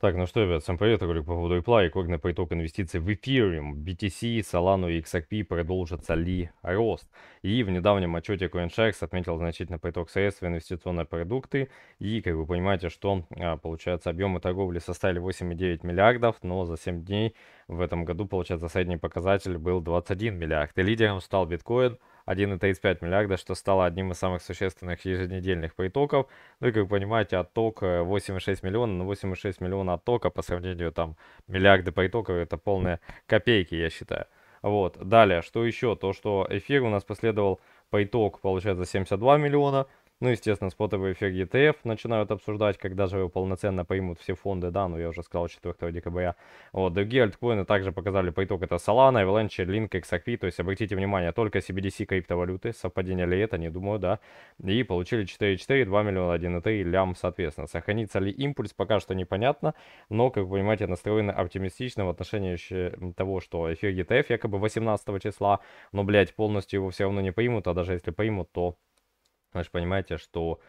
Так, ну что, ребят, всем привет, ролик по поводу Ripple. Рекордный приток инвестиций в Ethereum, BTC, Solano и XRP продолжится ли рост? И в недавнем отчете CoinShares отметил значительный приток средств в инвестиционные продукты. И, как вы понимаете, что а, получается объемы торговли составили 8,9 миллиардов, но за 7 дней в этом году, получается, средний показатель был 21 миллиард. И лидером стал биткоин – 1,35 миллиарда, что стало одним из самых существенных еженедельных притоков. Ну и, как вы понимаете, отток 8,6 э, миллиона, но 8,6 миллиона оттока по сравнению там миллиарды притоков, это полные копейки, я считаю. Вот, далее, что еще? То, что эфир у нас последовал по итогу, получается, 72 миллиона, ну, естественно, спотовый эффект ETF начинают обсуждать, когда же его полноценно поймут все фонды, да, ну я уже сказал 4 декабря. Вот, другие альткоины также показали по итогу, это Solana, Avalanche, Link, XRP, то есть обратите внимание, только CBDC криптовалюты, совпадение ли это, не думаю, да, и получили 4,4, 2 миллиона, 1,3 лям, соответственно. Сохранится ли импульс, пока что непонятно, но, как вы понимаете, настроены оптимистично в отношении того, что эффект ETF якобы 18 числа, но, блядь, полностью его все равно не поймут, а даже если поймут, то вы же понимаете, что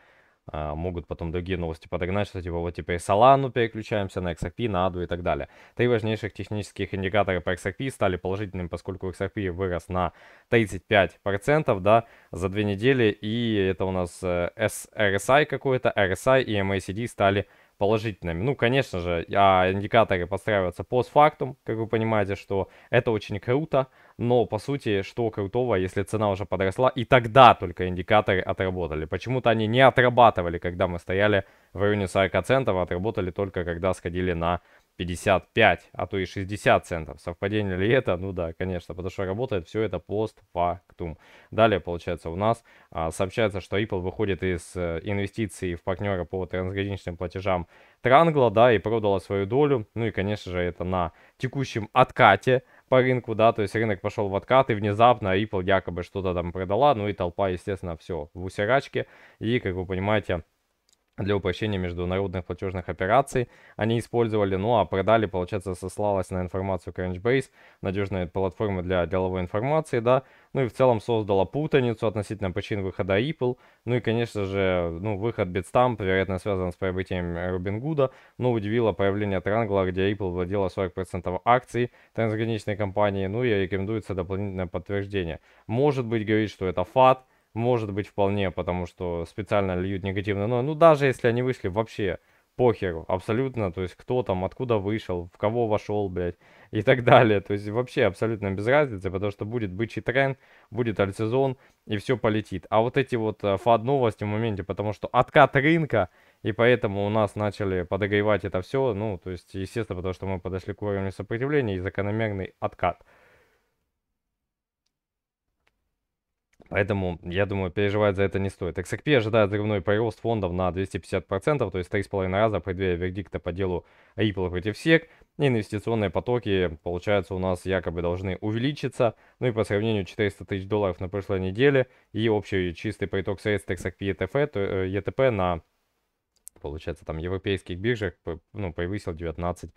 а, могут потом другие новости подогнать, что типа вот теперь Solana переключаемся на XRP, на ADO и так далее. Три важнейших технических индикатора по XRP стали положительными, поскольку XRP вырос на 35% да, за две недели, и это у нас э, SRSI какой-то, RSI и MACD стали положительными. Ну, конечно же, а индикаторы подстраиваются постфактум, как вы понимаете, что это очень круто, но по сути, что крутого, если цена уже подросла, и тогда только индикаторы отработали. Почему-то они не отрабатывали, когда мы стояли в районе 40 центов, а отработали только когда сходили на 55, а то и 60 центов. Совпадение ли это? Ну да, конечно, потому что работает все это постфактум. Далее, получается, у нас а, сообщается, что Apple выходит из а, инвестиций в партнера по трансграничным платежам Трангла, да, и продала свою долю. Ну и, конечно же, это на текущем откате по рынку, да, то есть рынок пошел в откат, и внезапно Apple якобы что-то там продала, ну и толпа, естественно, все в усерачке, и, как вы понимаете, для упрощения международных платежных операций. Они использовали, ну а продали, получается, сослалась на информацию Crunchbase, надежная платформа для деловой информации, да, ну и в целом создала путаницу относительно причин выхода Apple, ну и, конечно же, ну, выход Bitstamp, вероятно, связан с приобретением Robinhood, но удивило появление Triangle, где Apple владела 40% акций трансграничной компании, ну и рекомендуется дополнительное подтверждение. Может быть, говорит, что это фат, может быть, вполне, потому что специально льют негативно. Но ну, даже если они вышли вообще похер абсолютно, то есть кто там, откуда вышел, в кого вошел, блядь, и так далее. То есть вообще абсолютно без разницы, потому что будет бычий тренд, будет альсезон, и все полетит. А вот эти вот э, фад-новости в моменте, потому что откат рынка, и поэтому у нас начали подогревать это все, ну, то есть, естественно, потому что мы подошли к уровню сопротивления и закономерный откат. Поэтому, я думаю, переживать за это не стоит. XRP ожидает взрывной прирост фондов на 250%, то есть 3,5 раза, преддверие вердикта по делу Ripple против SEC. Инвестиционные потоки, получается, у нас якобы должны увеличиться. Ну и по сравнению 400 тысяч долларов на прошлой неделе и общий чистый приток средств XRP ETF, то, ETP э, на, получается, там европейских биржах ну, превысил 19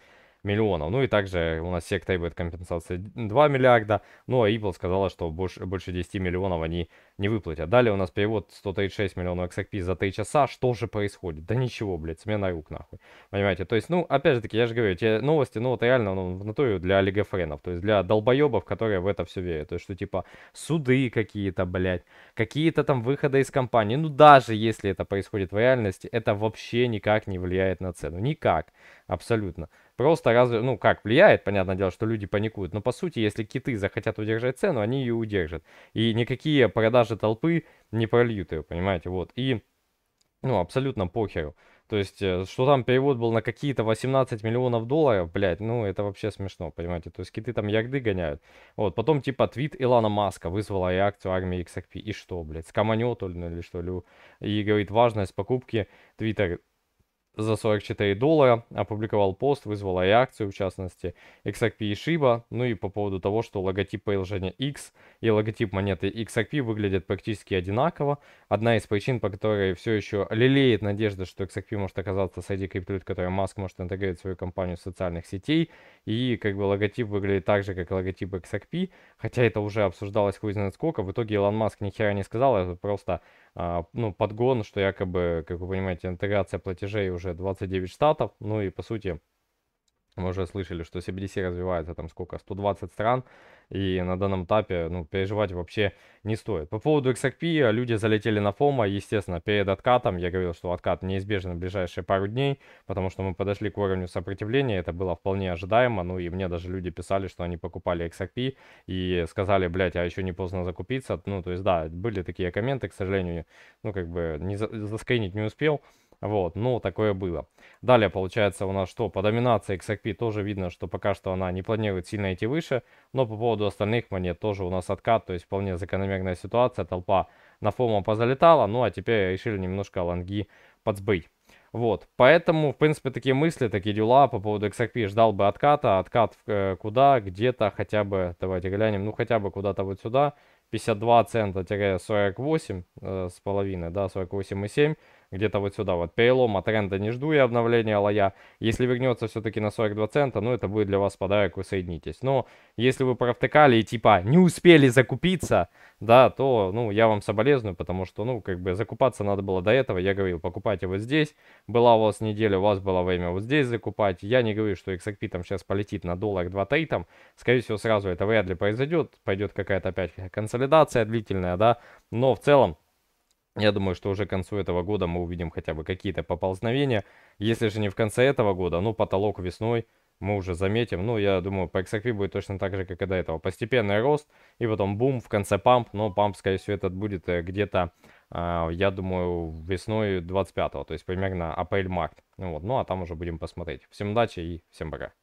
миллионов. Ну и также у нас секта будет компенсация 2 миллиарда, ну а Apple сказала, что больше, больше 10 миллионов они не выплатят. Далее у нас перевод 136 миллионов XRP за 3 часа. Что же происходит? Да ничего, блядь, смена рук нахуй. Понимаете? То есть, ну, опять же таки, я же говорю, эти новости, ну, вот реально, ну, в натуре для олигофренов, то есть для долбоебов, которые в это все верят. То есть, что типа суды какие-то, блядь, какие-то там выходы из компании. Ну, даже если это происходит в реальности, это вообще никак не влияет на цену. Никак. Абсолютно. Просто разве, ну как, влияет, понятное дело, что люди паникуют, но по сути, если киты захотят удержать цену, они ее удержат. И никакие продажи толпы не прольют ее, понимаете, вот. И, ну, абсолютно похеру. То есть, э, что там перевод был на какие-то 18 миллионов долларов, блядь, ну это вообще смешно, понимаете. То есть, киты там ярды гоняют. Вот, потом типа твит Илона Маска вызвала реакцию армии XRP. И что, блядь, скаманет он или что ли? И говорит, важность покупки Твиттер за 44 доллара, опубликовал пост, вызвала реакцию, в частности, XRP и Shiba, ну и по поводу того, что логотип приложения X и логотип монеты XRP выглядят практически одинаково. Одна из причин, по которой все еще лелеет надежда, что XRP может оказаться среди криптовалют, которой Маск может интегрировать свою компанию в социальных сетей, и как бы логотип выглядит так же, как и логотип XRP, хотя это уже обсуждалось хуй знает сколько, в итоге Илон Маск ни хера не сказал, это просто а, ну, подгон, что якобы, как вы понимаете, интеграция платежей уже уже 29 штатов, ну и по сути мы уже слышали, что CBDC развивается там сколько, 120 стран, и на данном этапе, ну, переживать вообще не стоит. По поводу XRP, люди залетели на ФОМА, естественно, перед откатом, я говорил, что откат неизбежен в ближайшие пару дней, потому что мы подошли к уровню сопротивления, это было вполне ожидаемо, ну, и мне даже люди писали, что они покупали XRP и сказали, блядь, а еще не поздно закупиться, ну, то есть, да, были такие комменты, к сожалению, ну, как бы, не за заскринить не успел, вот, ну, такое было. Далее, получается, у нас что? По доминации XRP тоже видно, что пока что она не планирует сильно идти выше, но по поводу остальных монет тоже у нас откат, то есть вполне закономерная ситуация, толпа на фома позалетала, ну, а теперь решили немножко лонги подсбыть. Вот, поэтому, в принципе, такие мысли, такие дела по поводу XRP. Ждал бы отката, откат э, куда? Где-то хотя бы, давайте глянем, ну, хотя бы куда-то вот сюда. 52 цента-48 э, с половиной, да, 48,7, где-то вот сюда вот. Перелома тренда не жду я обновления лоя. Если вернется все-таки на 42 цента, ну это будет для вас подарок, вы соединитесь. Но если вы провтыкали и типа не успели закупиться, да, то, ну, я вам соболезную, потому что, ну, как бы закупаться надо было до этого. Я говорил, покупайте вот здесь. Была у вас неделя, у вас было время вот здесь закупать. Я не говорю, что XRP там сейчас полетит на доллар 2-3 там. Скорее всего, сразу это вряд ли произойдет. Пойдет какая-то опять консолидация консолидация длительная, да, но в целом я думаю, что уже к концу этого года мы увидим хотя бы какие-то поползновения. Если же не в конце этого года, ну, потолок весной мы уже заметим. Ну, я думаю, по XRP будет точно так же, как и до этого. Постепенный рост, и потом бум, в конце памп. Но памп, скорее всего, этот будет э, где-то, а, я думаю, весной 25-го, то есть примерно апрель-март. Ну, вот, ну, а там уже будем посмотреть. Всем удачи и всем пока.